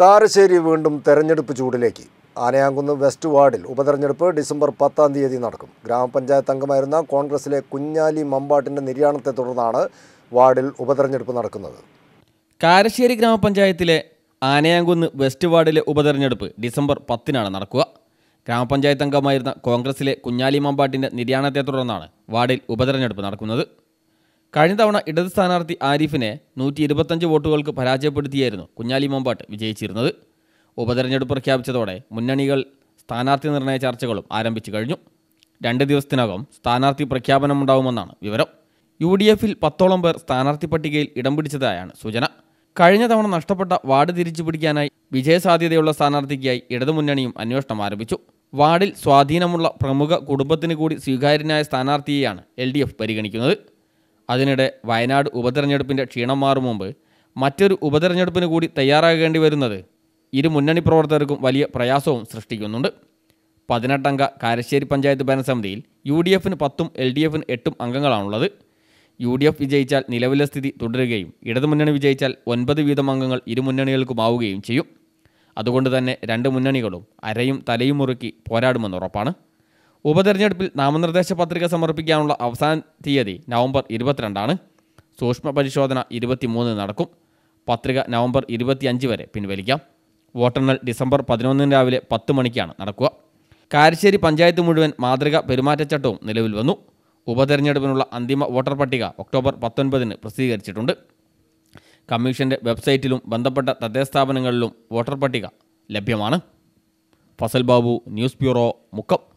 കാരശ്ശേരി വീണ്ടും തെരഞ്ഞെടുപ്പ് ചൂടിലേക്ക് ആനയാങ്കുന്ന് വെസ്റ്റ് വാർഡിൽ ഉപതെരഞ്ഞെടുപ്പ് ഡിസംബർ പത്താം തീയതി നടക്കും ഗ്രാമപഞ്ചായത്ത് അംഗമായിരുന്ന കോൺഗ്രസിലെ കുഞ്ഞാലി മമ്പാട്ടിൻ്റെ നിര്യാണത്തെ തുടർന്നാണ് വാർഡിൽ ഉപതെരഞ്ഞെടുപ്പ് നടക്കുന്നത് കാരശ്ശേരി ഗ്രാമപഞ്ചായത്തിലെ ആനയാങ്കുന്ന് വെസ്റ്റ് വാർഡിലെ ഉപതെരഞ്ഞെടുപ്പ് ഡിസംബർ പത്തിനാണ് നടക്കുക ഗ്രാമപഞ്ചായത്ത് അംഗമായിരുന്ന കോൺഗ്രസിലെ കുഞ്ഞാലി മമ്പാട്ടിൻ്റെ നിര്യാണത്തെ തുടർന്നാണ് വാർഡിൽ ഉപതെരഞ്ഞെടുപ്പ് നടക്കുന്നത് കഴിഞ്ഞ തവണ ഇടത് സ്ഥാനാർത്ഥി ആരിഫിനെ നൂറ്റി ഇരുപത്തഞ്ച് വോട്ടുകൾക്ക് പരാജയപ്പെടുത്തിയായിരുന്നു കുഞ്ഞാലി മമ്പാട്ട് വിജയിച്ചിരുന്നത് ഉപതെരഞ്ഞെടുപ്പ് പ്രഖ്യാപിച്ചതോടെ മുന്നണികൾ സ്ഥാനാർത്ഥി നിർണയ ചർച്ചകളും ആരംഭിച്ചു കഴിഞ്ഞു രണ്ട് ദിവസത്തിനകം സ്ഥാനാർത്ഥി പ്രഖ്യാപനമുണ്ടാവുമെന്നാണ് വിവരം യു ഡി എഫിൽ പത്തോളം പേർ സ്ഥാനാർത്ഥി പട്ടികയിൽ ഇടം പിടിച്ചതായാണ് സൂചന കഴിഞ്ഞ തവണ നഷ്ടപ്പെട്ട വാർഡ് തിരിച്ചു പിടിക്കാനായി വിജയസാധ്യതയുള്ള സ്ഥാനാർത്ഥിക്കായി ഇടതുമുന്നണിയും അന്വേഷണം ആരംഭിച്ചു വാർഡിൽ സ്വാധീനമുള്ള പ്രമുഖ കുടുംബത്തിന് കൂടി സ്വീകാര്യനായ സ്ഥാനാർത്ഥിയെയാണ് എൽ പരിഗണിക്കുന്നത് അതിനിടെ വയനാട് ഉപതെരഞ്ഞെടുപ്പിൻ്റെ ക്ഷീണം മാറും മുമ്പ് മറ്റൊരു ഉപതെരഞ്ഞെടുപ്പിന് കൂടി തയ്യാറാകേണ്ടി വരുന്നത് ഇരു മുന്നണി പ്രവർത്തകർക്കും വലിയ പ്രയാസവും സൃഷ്ടിക്കുന്നുണ്ട് പതിനെട്ടംഗ കാരശ്ശേരി പഞ്ചായത്ത് ഭരണസമിതിയിൽ യു ഡി എഫിന് പത്തും എൽ ഡി എഫിന് എട്ടും അംഗങ്ങളാണുള്ളത് യു ഡി എഫ് വിജയിച്ചാൽ നിലവിലെ സ്ഥിതി തുടരുകയും ഇടതുമുന്നണി വിജയിച്ചാൽ ഒൻപത് വീതം അംഗങ്ങൾ ഇരു ചെയ്യും അതുകൊണ്ട് തന്നെ രണ്ട് മുന്നണികളും അരയും തലയും മുറുക്കി പോരാടുമെന്നുറപ്പാണ് ഉപതെരഞ്ഞെടുപ്പിൽ നാമനിർദ്ദേശ പത്രിക സമർപ്പിക്കാനുള്ള അവസാന തീയതി നവംബർ ഇരുപത്തിരണ്ടാണ് സൂക്ഷ്മ പരിശോധന ഇരുപത്തിമൂന്നിന് നടക്കും പത്രിക നവംബർ ഇരുപത്തിയഞ്ച് വരെ പിൻവലിക്കാം വോട്ടെണ്ണൽ ഡിസംബർ പതിനൊന്നിന് രാവിലെ പത്ത് മണിക്കാണ് നടക്കുക കാരശ്ശേരി പഞ്ചായത്ത് മുഴുവൻ മാതൃക പെരുമാറ്റച്ചട്ടവും നിലവിൽ വന്നു ഉപതെരഞ്ഞെടുപ്പിനുള്ള അന്തിമ വോട്ടർ പട്ടിക ഒക്ടോബർ പത്തൊൻപതിന് പ്രസിദ്ധീകരിച്ചിട്ടുണ്ട് കമ്മീഷൻ്റെ വെബ്സൈറ്റിലും ബന്ധപ്പെട്ട തദ്ദേശ സ്ഥാപനങ്ങളിലും വോട്ടർ പട്ടിക ലഭ്യമാണ് ഫസൽ ബാബു ന്യൂസ് ബ്യൂറോ മുക്കം